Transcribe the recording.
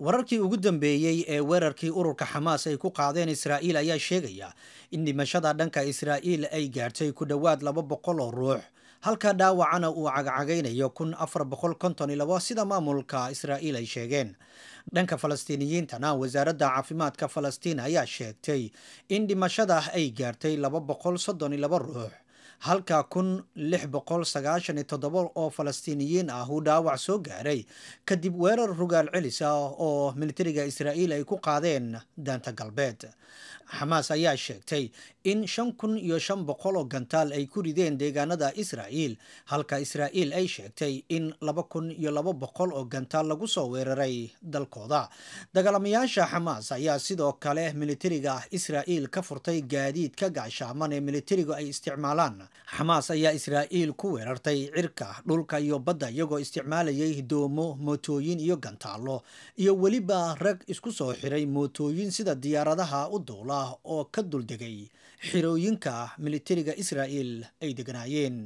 wararkii ugu dambeeyey ee weerarkii ururka xamaas ay ku qaadeen israa'iil ayaa sheegaya in dhimashada dhanka israa'iil ay gaartay ku dhowaad laba boqol oo ruux halka dhaawacana uu cagcagaynayo kun afar boqol konton i labo sida maamulka israa'iil ay sheegeen dhanka falastiiniyiintana wasaaradda caafimaadka falastiin ayaa sheegtay in dhimashada ay gaartay laba boqol soddon i labo ruux halka kun lix boqol sagaashan iyo toddoba oo falastiiniyiin ah uu dhaawac soo gaaray kadib weerar rugaal celis ah oo militariga israa'iil ay ku qaadeen daanta galbeed xamaas ayaa sheegtay in shan kun iyo shan boqol oo gantaal ay ku rideen deegaanada israa'iil halka israa'iil ay sheegtay in laba kun iyo laba boqol oo gantaal lagu soo weeraray dalkooda dagaalamayaasha xamaas ayaa sidoo kale militariga israa'iil ka furtay gaadiidka gaashaaman ee militarigu ay isticmaalaan xamaas ayaa israa'iil ku weerartay cirka dhulka iyo badda iyagoo isticmaalayay doomo mootooyin iyo gantaallo iyo weliba rag isku soo xiray mootooyin sida diyaaradaha u duula oo ka duldegay xirooyinka militariga israa'iil ay deganaayeen